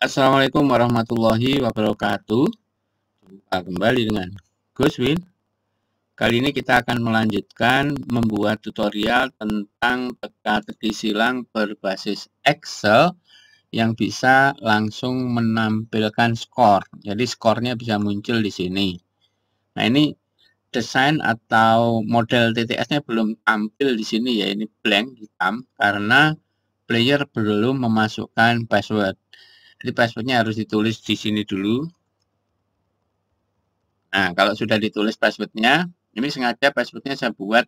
Assalamualaikum warahmatullahi wabarakatuh. Jumpa kembali dengan Guswin. Kali ini kita akan melanjutkan membuat tutorial tentang teka teki silang berbasis Excel yang bisa langsung menampilkan skor. Jadi skornya bisa muncul di sini. Nah, ini desain atau model TTS-nya belum tampil di sini ya, ini blank hitam karena player belum memasukkan password jadi passwordnya harus ditulis di sini dulu. Nah, kalau sudah ditulis passwordnya, ini sengaja passwordnya saya buat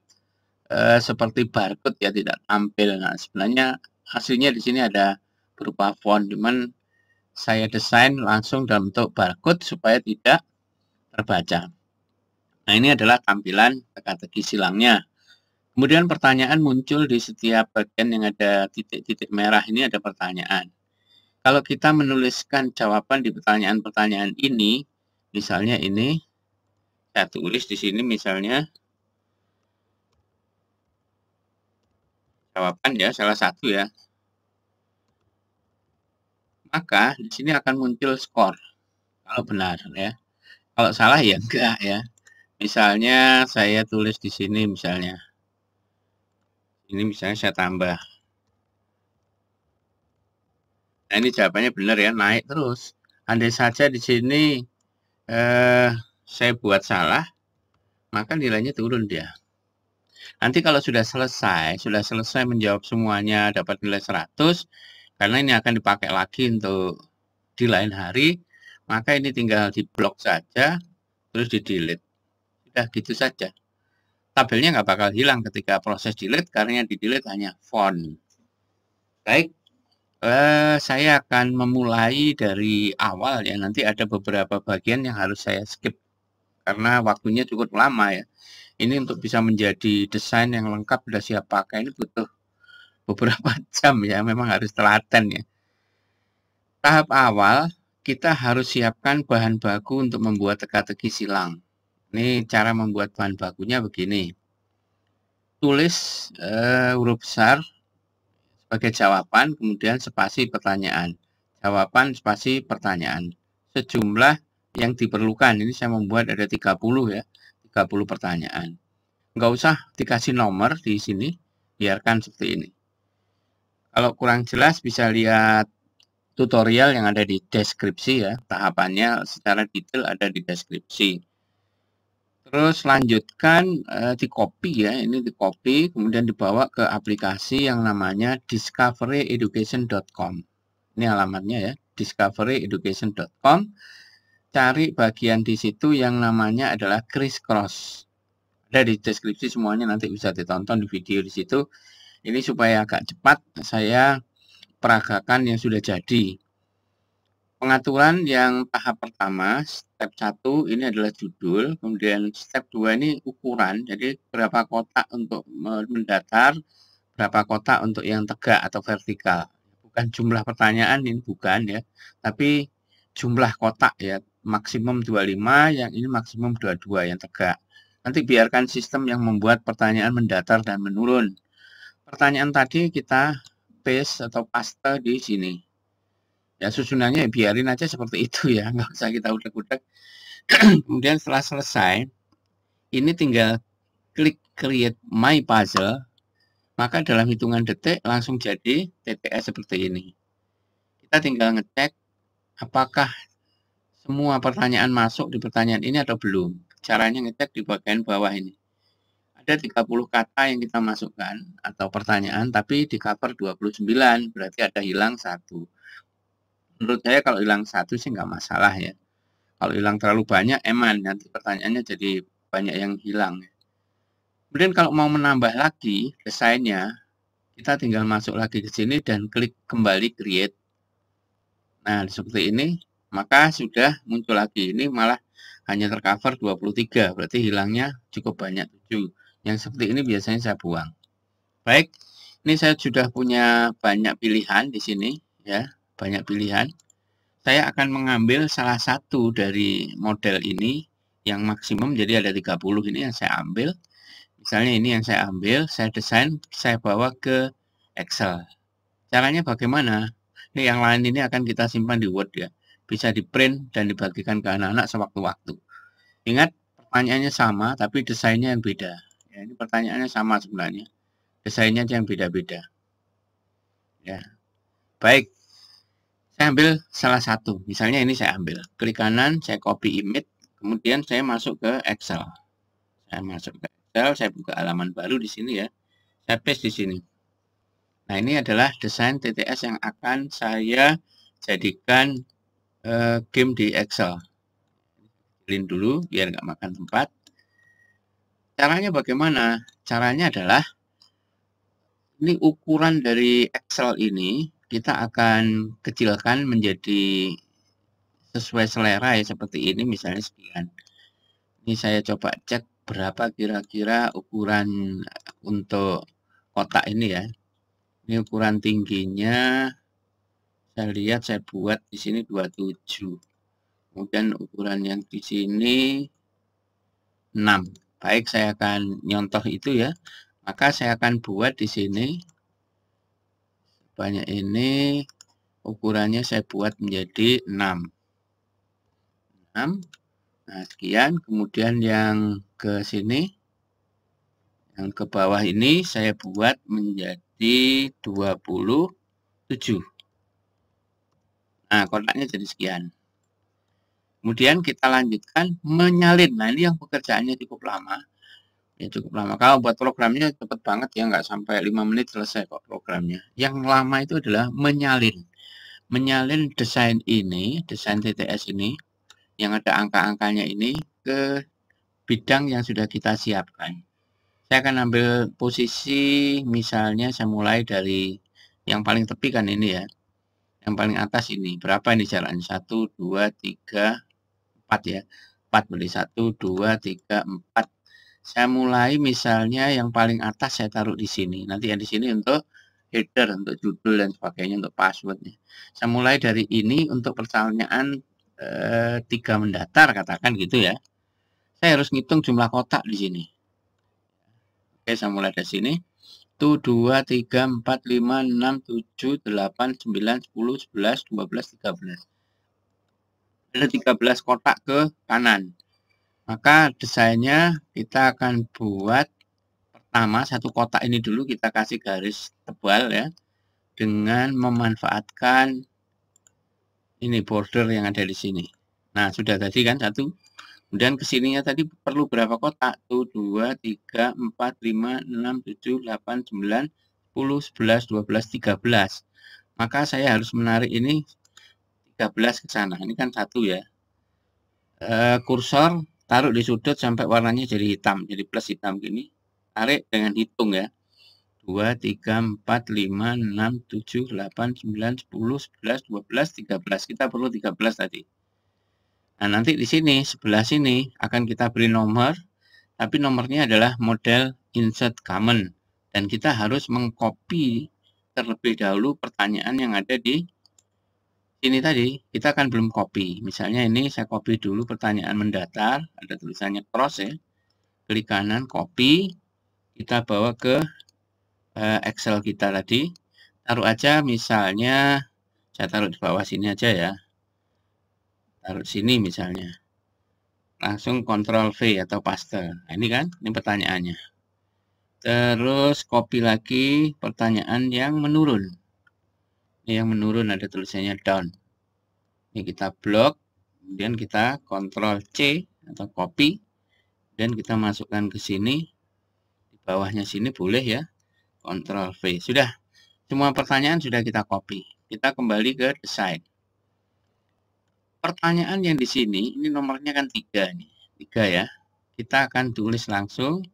e, seperti barcode ya, tidak tampil. Nah, sebenarnya hasilnya di sini ada berupa font, cuman saya desain langsung dalam bentuk barcode supaya tidak terbaca. Nah, ini adalah tampilan teka-teki silangnya. Kemudian pertanyaan muncul di setiap bagian yang ada titik-titik merah ini ada pertanyaan. Kalau kita menuliskan jawaban di pertanyaan-pertanyaan ini, misalnya ini, saya tulis di sini misalnya jawaban ya, salah satu ya. Maka di sini akan muncul skor, kalau benar ya. Kalau salah ya enggak ya. Misalnya saya tulis di sini misalnya. Ini misalnya saya tambah Nah, ini jawabannya benar ya, naik terus. Andai saja di sini eh, saya buat salah, maka nilainya turun dia. Nanti kalau sudah selesai, sudah selesai menjawab semuanya, dapat nilai 100, karena ini akan dipakai lagi untuk di lain hari, maka ini tinggal di blok saja, terus di delete. Sudah gitu saja. Tabelnya nggak bakal hilang ketika proses delete, karena yang di delete hanya font. Baik, Eh, saya akan memulai dari awal ya, nanti ada beberapa bagian yang harus saya skip, karena waktunya cukup lama ya. Ini untuk bisa menjadi desain yang lengkap sudah siap pakai ini butuh beberapa jam ya, memang harus telaten ya. Tahap awal, kita harus siapkan bahan baku untuk membuat teka-teki silang. Ini cara membuat bahan bakunya begini. Tulis uh, huruf besar sebagai jawaban, kemudian spasi pertanyaan. Jawaban spasi pertanyaan. Sejumlah yang diperlukan. Ini saya membuat ada 30 ya. 30 pertanyaan. Nggak usah dikasih nomor di sini. Biarkan seperti ini. Kalau kurang jelas bisa lihat tutorial yang ada di deskripsi ya. Tahapannya secara detail ada di deskripsi. Terus lanjutkan eh, di copy ya, ini di copy, kemudian dibawa ke aplikasi yang namanya discoveryeducation.com. Ini alamatnya ya, discoveryeducation.com. Cari bagian di situ yang namanya adalah crisscross. Ada di deskripsi semuanya nanti bisa ditonton di video di situ. Ini supaya agak cepat saya peragakan yang sudah jadi. Pengaturan yang tahap pertama, step 1 ini adalah judul, kemudian step 2 ini ukuran, jadi berapa kotak untuk mendatar, berapa kotak untuk yang tegak atau vertikal. Bukan jumlah pertanyaan ini bukan ya, tapi jumlah kotak ya, maksimum 25, yang ini maksimum 22 yang tegak. Nanti biarkan sistem yang membuat pertanyaan mendatar dan menurun. Pertanyaan tadi kita paste atau paste di sini ya susunannya ya biarin aja seperti itu ya nggak usah kita udah-udah kemudian setelah selesai ini tinggal klik create my puzzle maka dalam hitungan detik langsung jadi TPS seperti ini kita tinggal ngecek apakah semua pertanyaan masuk di pertanyaan ini atau belum caranya ngecek di bagian bawah ini ada 30 kata yang kita masukkan atau pertanyaan tapi di cover 29 berarti ada hilang satu menurut saya kalau hilang satu sih nggak masalah ya kalau hilang terlalu banyak eman nanti pertanyaannya jadi banyak yang hilang ya. kemudian kalau mau menambah lagi desainnya kita tinggal masuk lagi ke sini dan klik kembali create nah seperti ini maka sudah muncul lagi ini malah hanya tercover 23 berarti hilangnya cukup banyak 7 yang seperti ini biasanya saya buang baik ini saya sudah punya banyak pilihan di sini ya banyak pilihan, saya akan mengambil salah satu dari model ini yang maksimum jadi ada 30 ini yang saya ambil. Misalnya ini yang saya ambil, saya desain, saya bawa ke Excel. Caranya bagaimana? Ini yang lain ini akan kita simpan di Word ya. Bisa di-print dan dibagikan ke anak-anak sewaktu-waktu. Ingat, pertanyaannya sama, tapi desainnya yang beda. Ya, ini pertanyaannya sama sebenarnya. Desainnya yang beda-beda. Ya. Baik, saya ambil salah satu. Misalnya ini saya ambil. Klik kanan, saya copy image, kemudian saya masuk ke Excel. Saya masuk ke Excel, saya buka halaman baru di sini ya. Saya paste di sini. Nah, ini adalah desain TTS yang akan saya jadikan uh, game di Excel. Kecilin dulu biar nggak makan tempat. Caranya bagaimana? Caranya adalah ini ukuran dari Excel ini kita akan kecilkan menjadi sesuai selera ya seperti ini misalnya sekian. Ini saya coba cek berapa kira-kira ukuran untuk kotak ini ya. Ini ukuran tingginya saya lihat saya buat di sini 27. Kemudian ukuran yang di sini 6. Baik, saya akan nyontoh itu ya. Maka saya akan buat di sini banyak ini ukurannya saya buat menjadi 6. 6. Nah, sekian. Kemudian yang ke sini, yang ke bawah ini saya buat menjadi 27. Nah, kotaknya jadi sekian. Kemudian kita lanjutkan menyalin. Nah, ini yang pekerjaannya cukup lama ya cukup lama kalau buat programnya cepet banget ya nggak sampai 5 menit selesai kok programnya yang lama itu adalah menyalin menyalin desain ini desain TTS ini yang ada angka-angkanya ini ke bidang yang sudah kita siapkan saya akan ambil posisi misalnya saya mulai dari yang paling tepi kan ini ya yang paling atas ini berapa ini jalan satu dua tiga empat ya 4 beli 1 2 3 4 saya mulai misalnya yang paling atas saya taruh di sini. Nanti yang di sini untuk header, untuk judul dan sebagainya, untuk passwordnya. Saya mulai dari ini untuk pertanyaan e, tiga mendatar, katakan gitu ya. Saya harus ngitung jumlah kotak di sini. Oke, saya mulai dari sini. 1, 2, 3, 4, 5, 6, 7, 8, 9, 10, 11, 12, 13. Ada 13 kotak ke kanan maka desainnya kita akan buat pertama satu kotak ini dulu kita kasih garis tebal ya dengan memanfaatkan ini border yang ada di sini nah sudah tadi kan satu kemudian ke sininya tadi perlu berapa kotak 1 2 3 4 5 6 7 8 9 10 11 12 13 maka saya harus menarik ini 13 ke sana ini kan satu ya e, kursor taruh di sudut sampai warnanya jadi hitam jadi plus hitam gini tarik dengan hitung ya 2 3 4 5 6 7 8 9 10 11 12 13 kita perlu 13 tadi nah nanti di sini sebelah sini akan kita beri nomor tapi nomornya adalah model insert common dan kita harus mengcopy terlebih dahulu pertanyaan yang ada di ini tadi kita akan belum copy. Misalnya ini saya copy dulu pertanyaan mendatar, ada tulisannya proses. ya. Klik kanan copy, kita bawa ke eh, Excel kita tadi. Taruh aja misalnya saya taruh di bawah sini aja ya. Taruh sini misalnya. Langsung Ctrl V atau paste. Nah, ini kan, ini pertanyaannya. Terus copy lagi pertanyaan yang menurun yang menurun ada tulisannya down ini kita blok kemudian kita kontrol C atau copy dan kita masukkan ke sini di bawahnya sini boleh ya kontrol V sudah semua pertanyaan sudah kita copy kita kembali ke desain pertanyaan yang di sini ini nomornya kan tiga nih tiga ya kita akan tulis langsung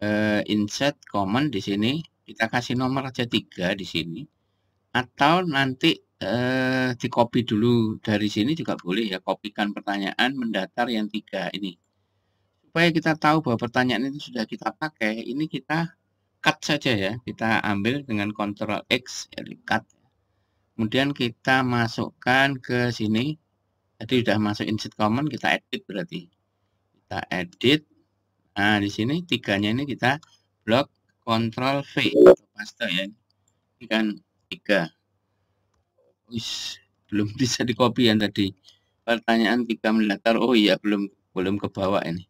uh, insert comment di sini kita kasih nomor aja tiga di sini atau nanti eh, di copy dulu dari sini juga boleh ya kopikan pertanyaan mendatar yang tiga ini supaya kita tahu bahwa pertanyaan itu sudah kita pakai ini kita cut saja ya kita ambil dengan Ctrl X ya, cut kemudian kita masukkan ke sini jadi sudah masuk insert common kita edit berarti kita edit nah di sini tiganya ini kita blok Ctrl V paste ya ini kan tiga Wis, belum bisa di copy yang tadi. Pertanyaan tiga melatar, Oh iya, belum belum ke bawah ini.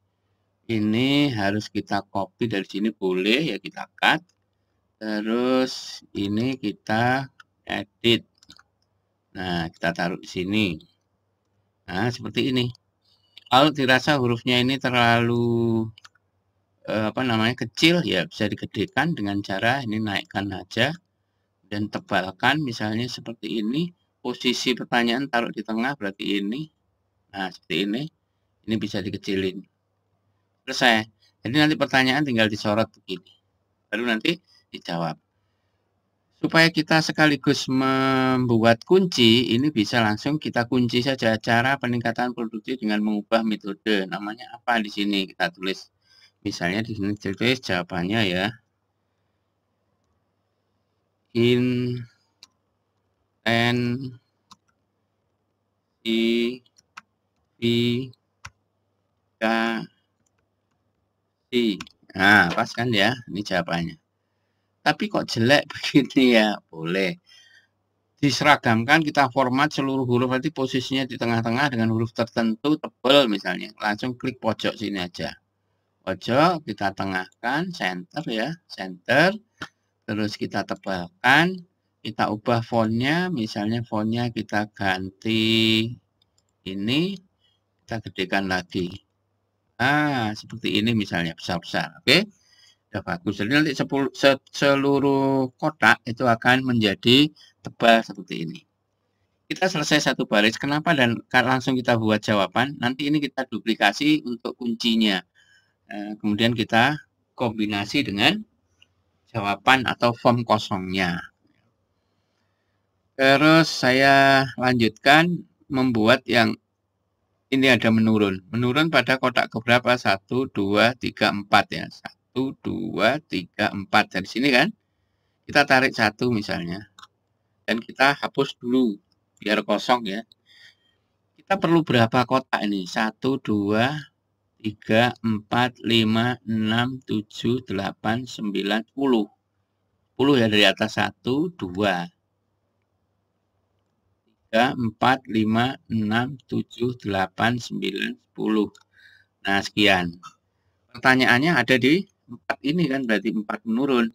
Ini harus kita copy dari sini boleh ya kita cut. Terus ini kita edit. Nah, kita taruh di sini. Nah, seperti ini. Kalau dirasa hurufnya ini terlalu eh, apa namanya kecil ya bisa digedekan dengan cara ini naikkan aja dan tebalkan misalnya seperti ini posisi pertanyaan taruh di tengah berarti ini nah seperti ini ini bisa dikecilin selesai jadi nanti pertanyaan tinggal disorot begini lalu nanti dijawab supaya kita sekaligus membuat kunci ini bisa langsung kita kunci saja cara peningkatan produksi dengan mengubah metode namanya apa di sini kita tulis misalnya di sini tulis jawabannya ya in n c P k c nah pas kan ya ini jawabannya tapi kok jelek begini ya boleh diseragamkan kita format seluruh huruf nanti posisinya di tengah-tengah dengan huruf tertentu tebel misalnya langsung klik pojok sini aja pojok kita tengahkan center ya center terus kita tebalkan kita ubah fontnya misalnya fontnya kita ganti ini kita gedekan lagi ah seperti ini misalnya besar-besar oke okay? udah bagus jadi nanti seluruh kotak itu akan menjadi tebal seperti ini kita selesai satu baris kenapa dan langsung kita buat jawaban nanti ini kita duplikasi untuk kuncinya eh, kemudian kita kombinasi dengan jawaban atau form kosongnya. Terus saya lanjutkan membuat yang ini ada menurun. Menurun pada kotak keberapa? 1, 2, 3, 4 ya. 1, 2, 3, 4. Dari sini kan kita tarik satu misalnya. Dan kita hapus dulu biar kosong ya. Kita perlu berapa kotak ini? 1, 2, 3, 4, 5, 6, 7, 8, 9, 10. 10 ya dari atas 1, 2. 3, 4, 5, 6, 7, 8, 9, 10. Nah, sekian. Pertanyaannya ada di 4 ini kan, berarti 4 menurun.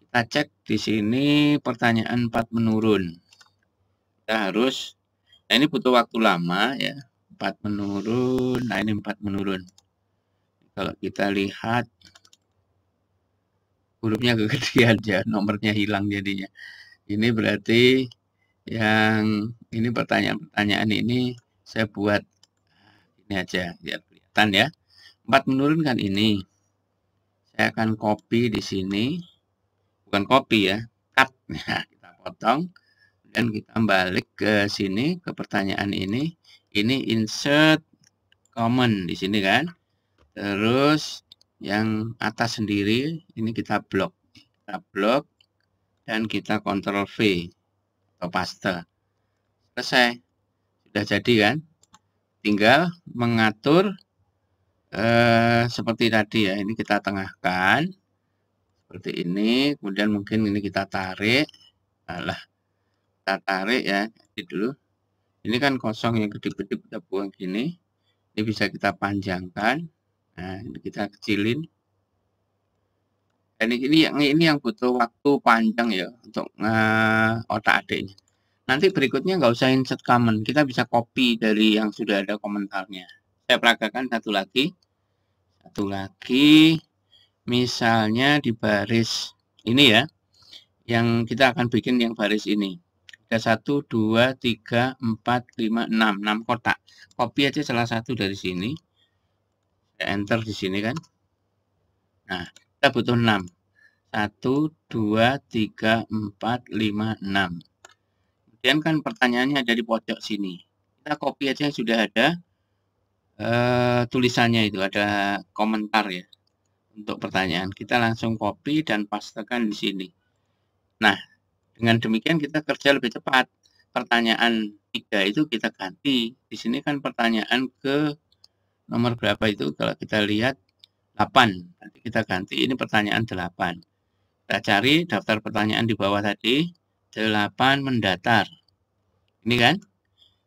Kita cek di sini pertanyaan 4 menurun. Kita harus, nah ini butuh waktu lama ya. 4 menurun, nah ini 4 menurun. Kalau kita lihat hurufnya kegedean ya, nomornya hilang jadinya. Ini berarti yang ini pertanyaan-pertanyaan ini saya buat ini aja biar kelihatan ya. empat menurunkan ini. Saya akan copy di sini. Bukan copy ya, cut. Nah, kita potong dan kita balik ke sini ke pertanyaan ini. Ini insert common di sini kan terus yang atas sendiri ini kita blok kita blok dan kita kontrol V atau paste selesai sudah jadi kan tinggal mengatur eh, seperti tadi ya ini kita tengahkan seperti ini kemudian mungkin ini kita tarik alah kita tarik ya jadi dulu ini kan kosong yang gede-gede kita buang gini ini bisa kita panjangkan Nah, kita kecilin. Ini, ini yang ini yang butuh waktu panjang ya untuk uh, otak adiknya. Nanti berikutnya nggak usah insert comment, kita bisa copy dari yang sudah ada komentarnya. Saya peragakan satu lagi, satu lagi, misalnya di baris ini ya, yang kita akan bikin yang baris ini. Ada 1, 2, 3, 4, 5, 6, 6 kotak. Copy aja salah satu dari sini enter di sini kan nah kita butuh 6 1 2 3 4 5 6 kemudian kan pertanyaannya ada di pojok sini kita copy aja sudah ada e, tulisannya itu ada komentar ya untuk pertanyaan kita langsung copy dan pastekan di sini nah dengan demikian kita kerja lebih cepat pertanyaan tiga itu kita ganti di sini kan pertanyaan ke nomor berapa itu kalau kita lihat 8 nanti kita ganti ini pertanyaan 8 kita cari daftar pertanyaan di bawah tadi 8 mendatar ini kan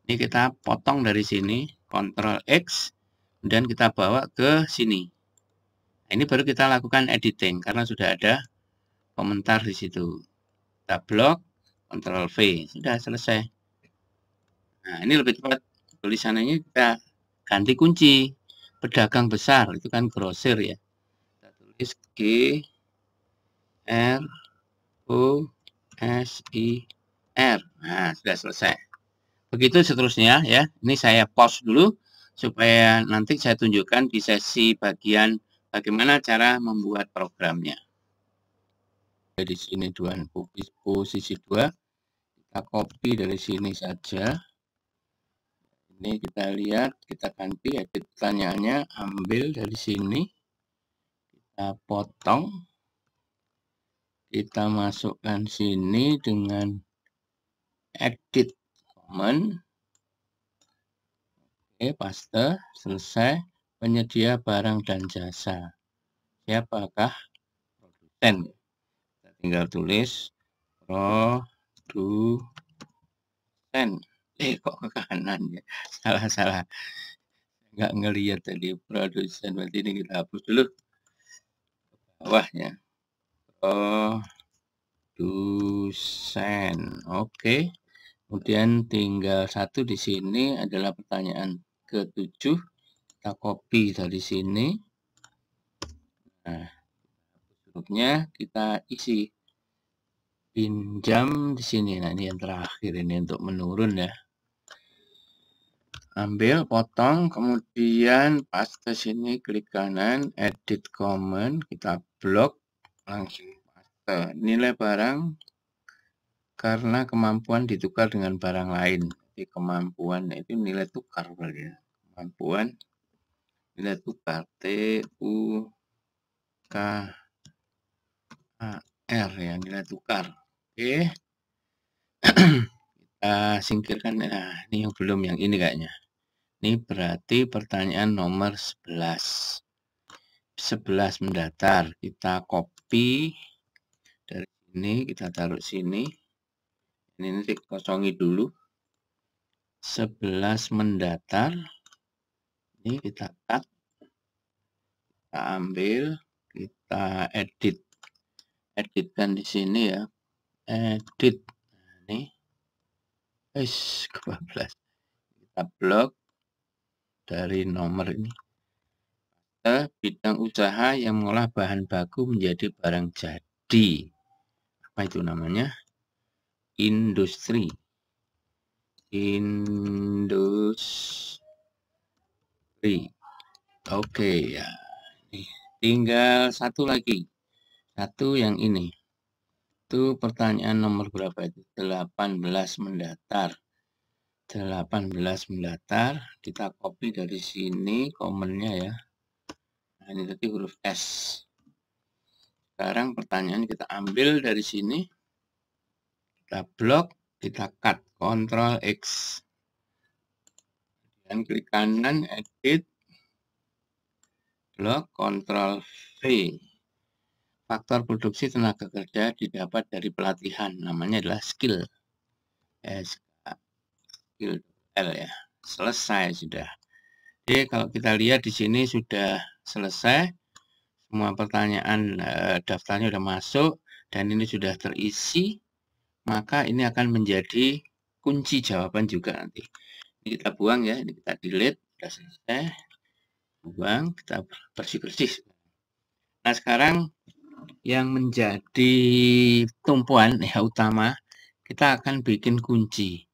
ini kita potong dari sini Ctrl X dan kita bawa ke sini nah, ini baru kita lakukan editing karena sudah ada komentar di situ kita blok Ctrl V sudah selesai nah ini lebih cepat tulisannya kita ganti kunci pedagang besar itu kan grosir ya kita tulis G R O S I R nah sudah selesai begitu seterusnya ya ini saya pause dulu supaya nanti saya tunjukkan di sesi bagian bagaimana cara membuat programnya dari sini dua posisi dua kita copy dari sini saja ini kita lihat kita ganti ya pertanyaannya ambil dari sini kita potong kita masukkan sini dengan edit comment oke paste selesai penyedia barang dan jasa siapakah produsen kita tinggal tulis produsen eh kok ke kanan ya salah salah nggak ngelihat tadi produsen berarti ini kita hapus dulu bawahnya oh dosen oke kemudian tinggal satu di sini adalah pertanyaan ketujuh kita copy dari sini nah hurufnya kita isi pinjam di sini nah ini yang terakhir ini untuk menurun ya ambil potong kemudian pas ke sini klik kanan edit comment kita blok langsung paste nilai barang karena kemampuan ditukar dengan barang lain jadi kemampuan nah itu nilai tukar berarti ya kemampuan nilai tukar T U K A R ya nilai tukar oke okay. kita singkirkan nah ini yang belum yang ini kayaknya ini berarti pertanyaan nomor 11. 11 mendatar. Kita copy dari sini, kita taruh sini. Ini nanti kosongi dulu. 11 mendatar. Ini kita cut. Kita ambil, kita edit. Editkan di sini ya. Edit. Nah, ini. Eish, 12. Kita blok dari nomor ini. Bidang usaha yang mengolah bahan baku menjadi barang jadi. Apa itu namanya? Industri. Industri. Oke ya. Tinggal satu lagi. Satu yang ini. Itu pertanyaan nomor berapa itu? 18 mendatar. 18 mendatar kita copy dari sini komennya ya nah, ini tadi huruf S sekarang pertanyaan kita ambil dari sini kita blok kita cut Ctrl X dan klik kanan edit blok Ctrl V faktor produksi tenaga kerja didapat dari pelatihan namanya adalah skill S eh, build L ya. Selesai sudah. Jadi kalau kita lihat di sini sudah selesai. Semua pertanyaan eh, daftarnya sudah masuk dan ini sudah terisi. Maka ini akan menjadi kunci jawaban juga nanti. Ini kita buang ya, ini kita delete, sudah selesai. Buang, kita bersih-bersih. Nah sekarang yang menjadi tumpuan ya utama kita akan bikin kunci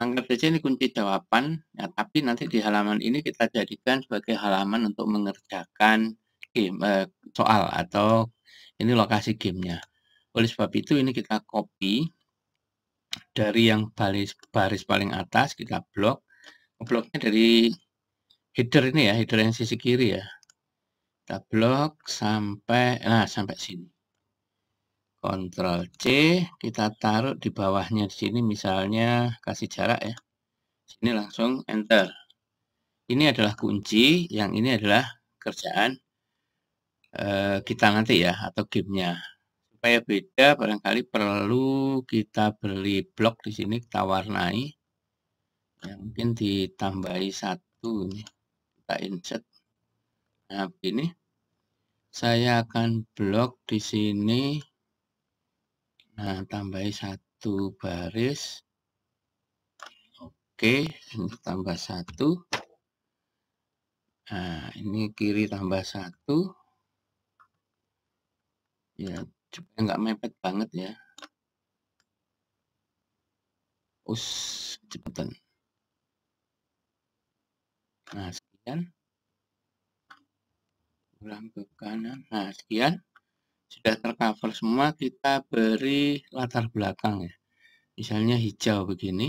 anggap saja ini kunci jawaban, ya, tapi nanti di halaman ini kita jadikan sebagai halaman untuk mengerjakan game eh, soal atau ini lokasi gamenya. Oleh sebab itu ini kita copy dari yang baris baris paling atas kita blok, bloknya dari header ini ya, header yang sisi kiri ya. Kita blok sampai nah sampai sini. Ctrl C, kita taruh di bawahnya di sini misalnya kasih jarak ya. Sini langsung enter. Ini adalah kunci, yang ini adalah kerjaan e, kita nanti ya atau gamenya. Supaya beda barangkali perlu kita beli blok di sini kita warnai. Ya, mungkin ditambahi satu ini. Kita insert. Nah, ini Saya akan blok di sini Nah, tambahi satu baris. Oke, tambah satu. Nah, ini kiri tambah satu. Ya, supaya nggak mepet banget ya. Us, cepetan. Nah, sekian. Ulang ke kanan. Nah, sekian sudah tercover semua kita beri latar belakang ya misalnya hijau begini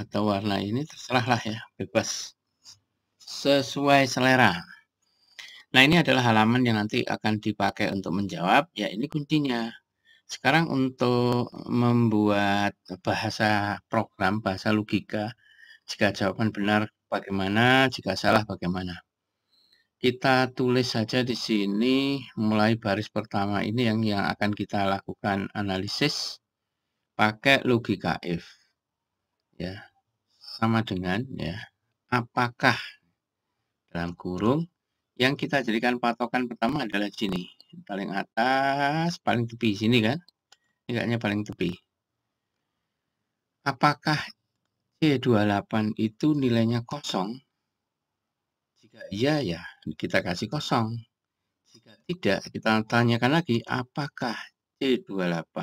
atau warna ini terserahlah ya bebas sesuai selera nah ini adalah halaman yang nanti akan dipakai untuk menjawab ya ini kuncinya sekarang untuk membuat bahasa program bahasa logika jika jawaban benar bagaimana jika salah bagaimana kita tulis saja di sini mulai baris pertama ini yang yang akan kita lakukan analisis pakai logika if. Ya. Sama dengan ya apakah dalam kurung yang kita jadikan patokan pertama adalah sini paling atas paling tepi sini kan ini paling tepi apakah C28 itu nilainya kosong jika ya, iya ya kita kasih kosong. Jika tidak kita tanyakan lagi apakah C28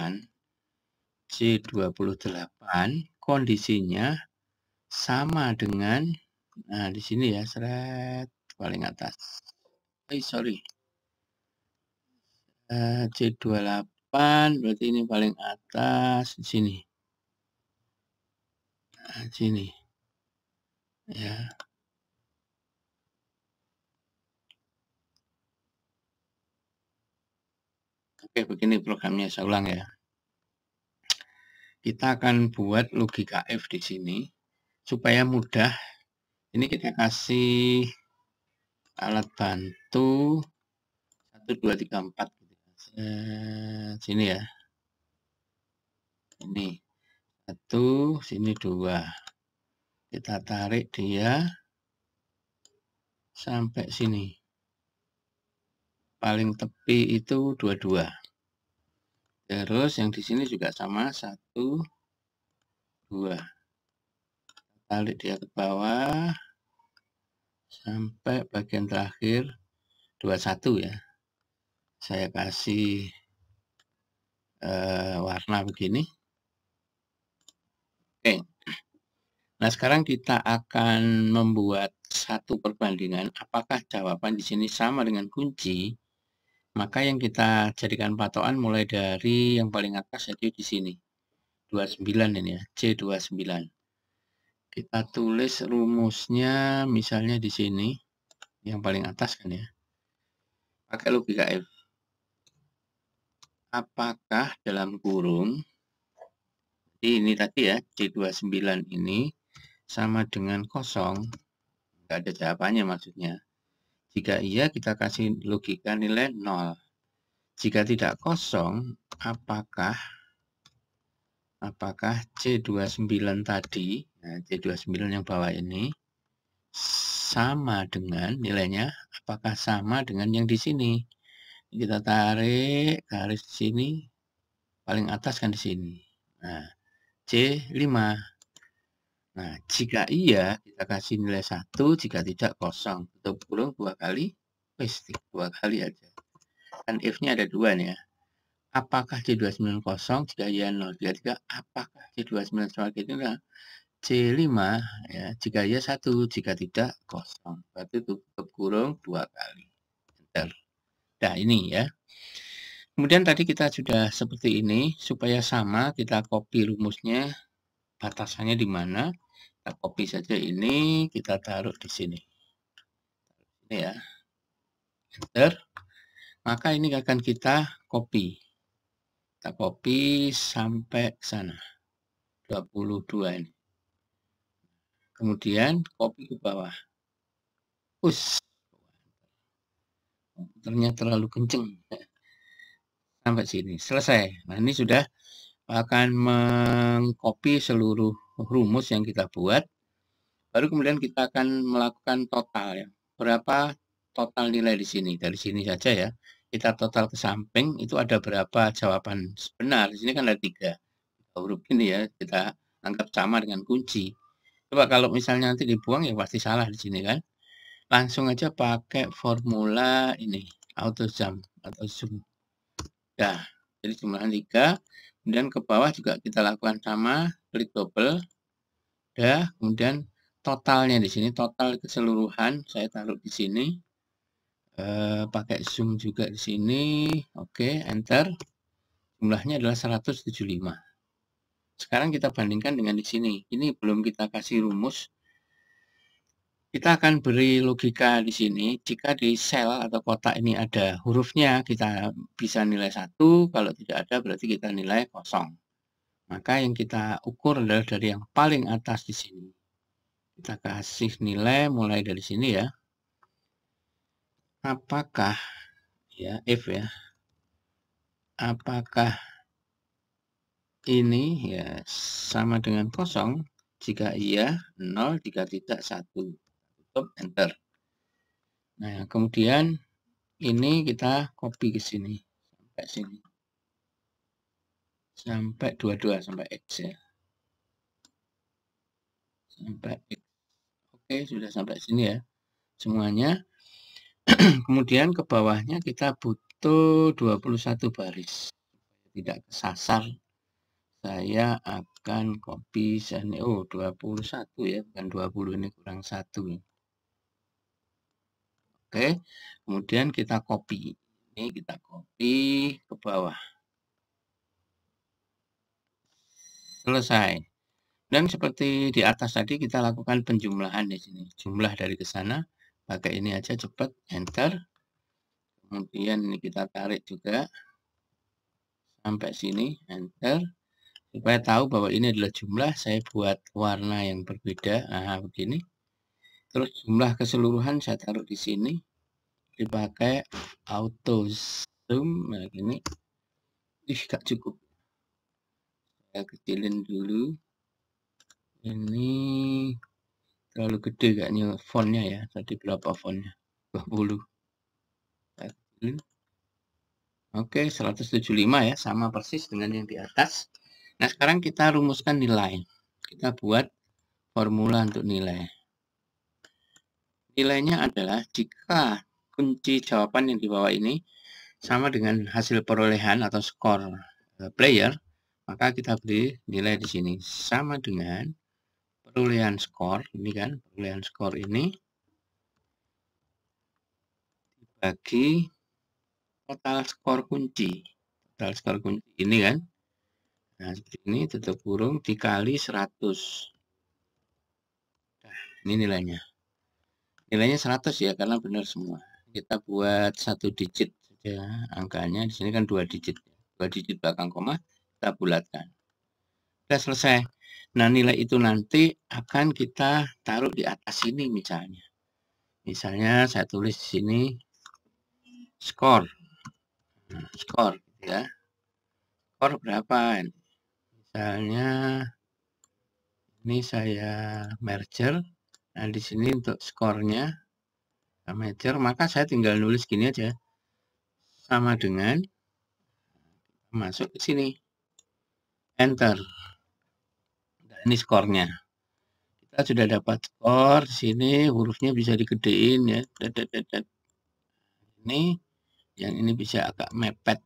C28 kondisinya sama dengan nah di sini ya seret paling atas. Eh sorry. Eh, C28 berarti ini paling atas di sini. Nah, sini. Ya. Oke, begini programnya saya ulang ya. Kita akan buat logika F di sini supaya mudah. Ini kita kasih alat bantu 1 2 3 4 sini ya. Ini satu, sini dua. Kita tarik dia sampai sini. Paling tepi itu dua-dua. Terus yang di sini juga sama satu dua. Tarik dia ke bawah sampai bagian terakhir dua satu ya. Saya kasih eh, warna begini. Oke. Nah, sekarang kita akan membuat satu perbandingan apakah jawaban di sini sama dengan kunci maka yang kita jadikan patokan mulai dari yang paling atas yaitu di sini. 29 ini ya, C29. Kita tulis rumusnya misalnya di sini, yang paling atas kan ya. Pakai logika F. Apakah dalam kurung, ini tadi ya, C29 ini sama dengan kosong, enggak ada jawabannya maksudnya jika iya, kita kasih logika nilai 0. Jika tidak kosong, apakah apakah C29 tadi, nah C29 yang bawah ini, sama dengan nilainya, apakah sama dengan yang di sini? Kita tarik garis sini, paling atas kan di sini. Nah, C5 Nah, jika iya, kita kasih nilai satu jika tidak kosong. Tutup kurung dua kali, pasti dua kali aja. Kan if-nya ada dua nih ya. Apakah C29 kosong? Jika iya 0, jika tidak, apakah C29 sama C5? C5, ya, jika iya satu jika tidak kosong. Berarti tutup kurung dua kali. Enter. Nah, ini ya. Kemudian tadi kita sudah seperti ini. Supaya sama, kita copy rumusnya. Batasannya di mana? kita copy saja ini kita taruh di sini ini ya enter maka ini akan kita copy kita copy sampai ke sana 22 ini kemudian copy ke bawah push komputernya terlalu kenceng sampai sini selesai nah ini sudah akan mengcopy seluruh rumus yang kita buat. Baru kemudian kita akan melakukan total ya. Berapa total nilai di sini? Dari sini saja ya. Kita total ke samping itu ada berapa jawaban benar. Di sini kan ada tiga huruf ini ya. Kita anggap sama dengan kunci. Coba kalau misalnya nanti dibuang ya pasti salah di sini kan. Langsung aja pakai formula ini auto jump atau zoom. Nah, jadi jumlahnya tiga Kemudian ke bawah juga kita lakukan sama, klik double. Dah, kemudian totalnya di sini, total keseluruhan saya taruh di sini. E, pakai zoom juga di sini. Oke, enter. Jumlahnya adalah 175. Sekarang kita bandingkan dengan di sini. Ini belum kita kasih rumus, kita akan beri logika di sini. Jika di sel atau kotak ini ada hurufnya, kita bisa nilai satu. Kalau tidak ada, berarti kita nilai kosong. Maka yang kita ukur adalah dari yang paling atas di sini. Kita kasih nilai mulai dari sini ya. Apakah, ya F ya, apakah ini ya sama dengan kosong jika iya nol, jika tidak satu tutup enter nah kemudian ini kita copy ke sini sampai sini sampai 22 sampai Excel ya. sampai X oke sudah sampai sini ya semuanya kemudian ke bawahnya kita butuh 21 baris tidak kesasar saya akan copy sini oh 21 ya bukan 20 ini kurang satu Oke. Kemudian kita copy. Ini kita copy ke bawah. Selesai. Dan seperti di atas tadi kita lakukan penjumlahan di sini. Jumlah dari ke sana. Pakai ini aja cepat. Enter. Kemudian ini kita tarik juga. Sampai sini. Enter. Supaya tahu bahwa ini adalah jumlah. Saya buat warna yang berbeda. Nah, begini terus jumlah keseluruhan saya taruh di sini dipakai auto zoom nah gini ih gak cukup saya kecilin dulu ini terlalu gede kayaknya fontnya ya tadi berapa fontnya 20 Oke, 175 ya, sama persis dengan yang di atas. Nah, sekarang kita rumuskan nilai. Kita buat formula untuk nilai. Nilainya adalah jika kunci jawaban yang di bawah ini sama dengan hasil perolehan atau skor eh, player, maka kita beri nilai di sini sama dengan perolehan skor ini kan, perolehan skor ini dibagi total skor kunci. Total skor kunci ini kan. Nah, seperti ini tutup kurung dikali 100. Nah, ini nilainya nilainya 100 ya karena benar semua kita buat satu digit saja angkanya di sini kan dua digit dua digit belakang koma kita bulatkan sudah selesai nah nilai itu nanti akan kita taruh di atas sini misalnya misalnya saya tulis di sini skor nah, skor ya skor berapa misalnya ini saya merger Nah, di sini untuk skornya amateur, maka saya tinggal nulis gini aja. Sama dengan masuk ke sini. Enter. Nah, ini skornya. Kita sudah dapat skor di sini, hurufnya bisa digedein ya. Ini yang ini bisa agak mepet.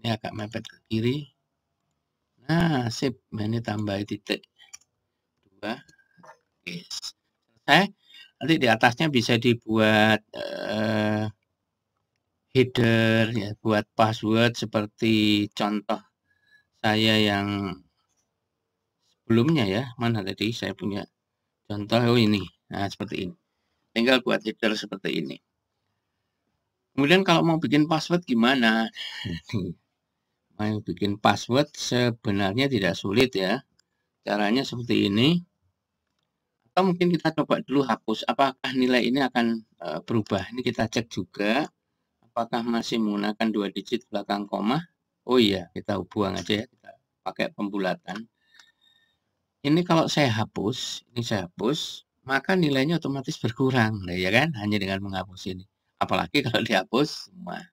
Ini agak mepet ke kiri. Nah, sip. ini tambah titik. Dua. Yes selesai eh, nanti di atasnya bisa dibuat uh, header ya buat password seperti contoh saya yang sebelumnya ya mana tadi saya punya contoh oh ini nah seperti ini tinggal buat header seperti ini kemudian kalau mau bikin password gimana mau bikin password sebenarnya tidak sulit ya caranya seperti ini atau mungkin kita coba dulu hapus apakah nilai ini akan eh, berubah ini kita cek juga apakah masih menggunakan dua digit belakang koma oh iya kita buang aja ya kita pakai pembulatan ini kalau saya hapus ini saya hapus maka nilainya otomatis berkurang nah, ya kan hanya dengan menghapus ini apalagi kalau dihapus semua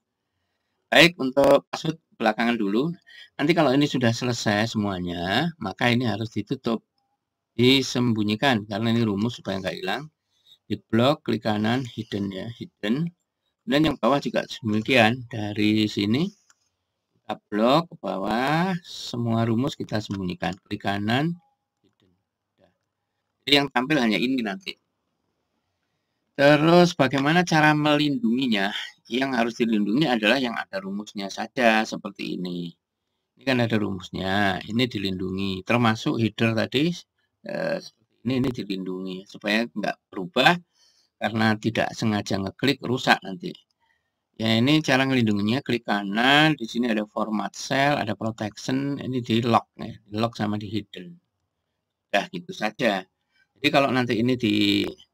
baik untuk password belakangan dulu nanti kalau ini sudah selesai semuanya maka ini harus ditutup disembunyikan karena ini rumus supaya nggak hilang di blok klik kanan hidden ya hidden dan yang bawah juga demikian dari sini kita blok ke bawah semua rumus kita sembunyikan klik kanan hidden jadi yang tampil hanya ini nanti terus bagaimana cara melindunginya yang harus dilindungi adalah yang ada rumusnya saja seperti ini ini kan ada rumusnya ini dilindungi termasuk header tadi eh, ini ini dilindungi supaya nggak berubah karena tidak sengaja ngeklik rusak nanti. Ya ini cara ngelindunginya klik kanan, di sini ada format cell, ada protection, ini di lock ya, lock sama di hidden. Udah gitu saja. Jadi kalau nanti ini di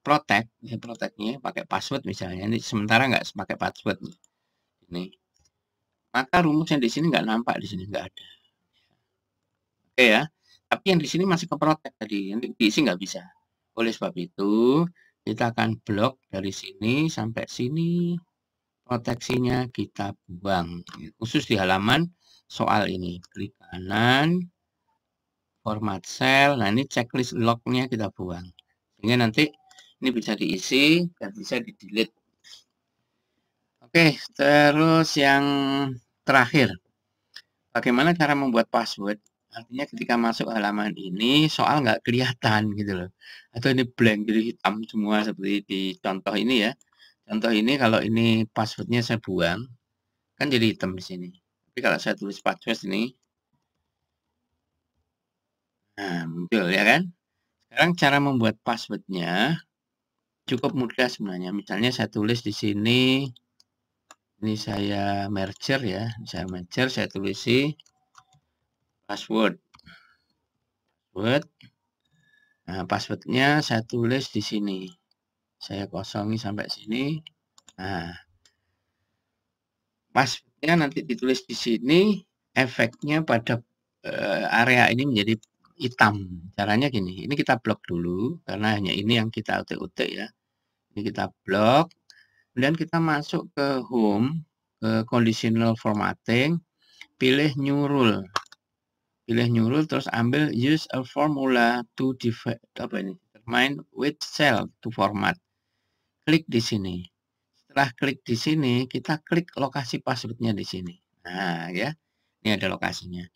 protect, ya protectnya pakai password misalnya, ini sementara nggak pakai password Ini. Maka rumusnya di sini nggak nampak di sini nggak ada. Oke ya. Tapi yang di sini masih keprotek tadi, yang diisi nggak bisa. Oleh sebab itu, kita akan blok dari sini sampai sini. Proteksinya kita buang. Khusus di halaman soal ini. Klik kanan, format cell. Nah, ini checklist lognya kita buang. Sehingga nanti ini bisa diisi dan bisa di-delete. Oke, terus yang terakhir. Bagaimana cara membuat password artinya ketika masuk halaman ini soal nggak kelihatan gitu loh atau ini blank jadi gitu, hitam semua seperti di contoh ini ya contoh ini kalau ini passwordnya saya buang kan jadi hitam di sini tapi kalau saya tulis password ini nah muncul ya kan sekarang cara membuat passwordnya cukup mudah sebenarnya misalnya saya tulis di sini ini saya merger ya saya merger saya tulis password password nah passwordnya saya tulis di sini saya kosongi sampai sini nah passwordnya nanti ditulis di sini efeknya pada uh, area ini menjadi hitam caranya gini ini kita blok dulu karena hanya ini yang kita utik-utik ya ini kita blok kemudian kita masuk ke home ke conditional formatting pilih new rule pilih new rule terus ambil use a formula to apa ini determine which cell to format klik di sini setelah klik di sini kita klik lokasi passwordnya di sini nah ya ini ada lokasinya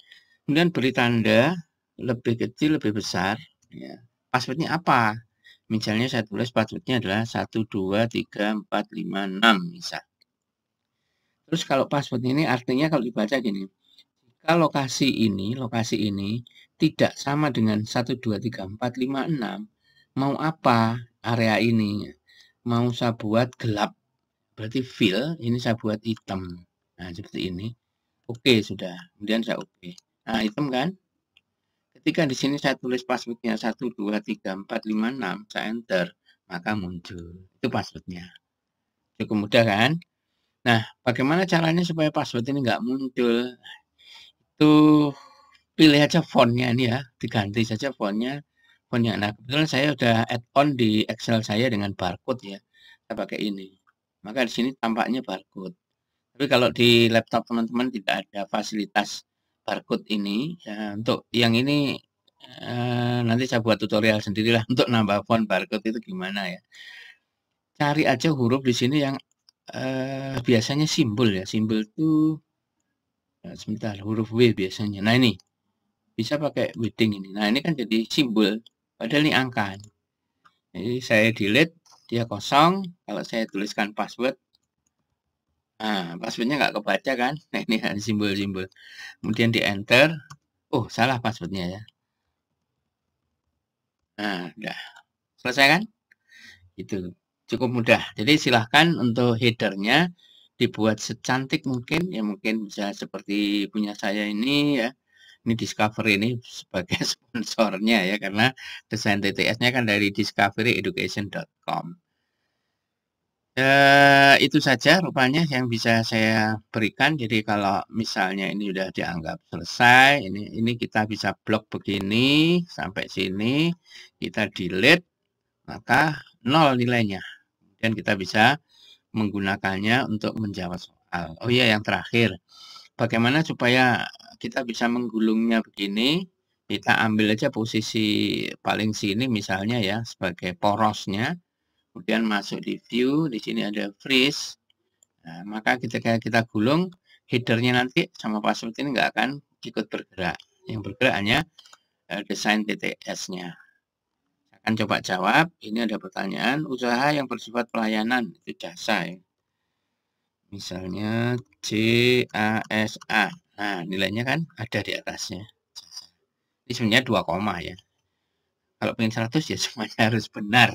kemudian beri tanda lebih kecil lebih besar ya passwordnya apa misalnya saya tulis passwordnya adalah enam misal terus kalau password ini artinya kalau dibaca gini jika lokasi ini, lokasi ini tidak sama dengan 1, 2, 3, 4, 5, 6, mau apa area ini? Mau saya buat gelap, berarti fill, ini saya buat hitam. Nah, seperti ini. Oke, okay, sudah. Kemudian saya oke. Okay. Nah, hitam kan? Ketika di sini saya tulis passwordnya 1, 2, 3, 4, 5, 6, saya enter, maka muncul. Itu passwordnya. Cukup mudah kan? Nah, bagaimana caranya supaya password ini nggak muncul? itu pilih aja fontnya ini ya, diganti saja fontnya. Fontnya. Nah, kebetulan saya udah add on di Excel saya dengan barcode ya. Saya pakai ini. Maka di sini tampaknya barcode. Tapi kalau di laptop teman-teman tidak ada fasilitas barcode ini ya, untuk yang ini eh, nanti saya buat tutorial sendirilah untuk nambah font barcode itu gimana ya. Cari aja huruf di sini yang eh, biasanya simbol ya. Simbol tuh Nah, sebentar, huruf W biasanya. Nah, ini. Bisa pakai wedding ini. Nah, ini kan jadi simbol. Padahal ini angka. Jadi, saya delete, dia kosong. Kalau saya tuliskan password, nah, passwordnya nggak kebaca kan? Nah, ini kan simbol-simbol. Kemudian di enter. Oh, salah passwordnya ya. Nah, udah. Selesai kan? Itu cukup mudah. Jadi, silahkan untuk headernya dibuat secantik mungkin ya mungkin bisa seperti punya saya ini ya ini Discover ini sebagai sponsornya ya karena desain TTS-nya kan dari discoveryeducation.com com eh, itu saja rupanya yang bisa saya berikan jadi kalau misalnya ini sudah dianggap selesai ini ini kita bisa blok begini sampai sini kita delete maka nol nilainya kemudian kita bisa menggunakannya untuk menjawab soal. Oh iya, yang terakhir. Bagaimana supaya kita bisa menggulungnya begini? Kita ambil aja posisi paling sini misalnya ya sebagai porosnya. Kemudian masuk di view, di sini ada freeze. Nah, maka ketika kita gulung, headernya nanti sama password ini nggak akan ikut bergerak. Yang bergerak hanya eh, desain TTS-nya akan coba jawab. Ini ada pertanyaan, usaha yang bersifat pelayanan itu jasa ya. Misalnya CASA Nah, nilainya kan ada di atasnya. Ini sebenarnya 2 koma ya. Kalau pengen 100 ya semuanya harus benar.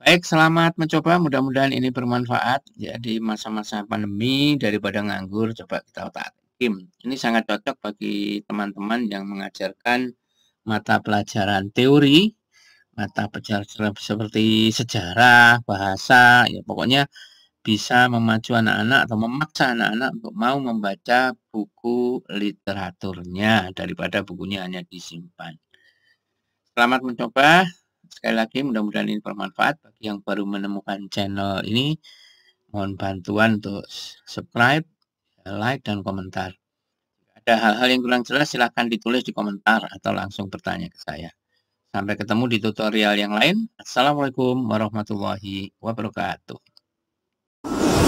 Baik, selamat mencoba. Mudah-mudahan ini bermanfaat. Ya, masa-masa pandemi daripada nganggur, coba kita otak tim Ini sangat cocok bagi teman-teman yang mengajarkan mata pelajaran teori mata pelajaran seperti sejarah, bahasa, ya pokoknya bisa memacu anak-anak atau memaksa anak-anak untuk mau membaca buku literaturnya daripada bukunya hanya disimpan. Selamat mencoba. Sekali lagi mudah-mudahan ini bermanfaat bagi yang baru menemukan channel ini. Mohon bantuan untuk subscribe, like, dan komentar. Ada hal-hal yang kurang jelas silahkan ditulis di komentar atau langsung bertanya ke saya. Sampai ketemu di tutorial yang lain. Assalamualaikum warahmatullahi wabarakatuh.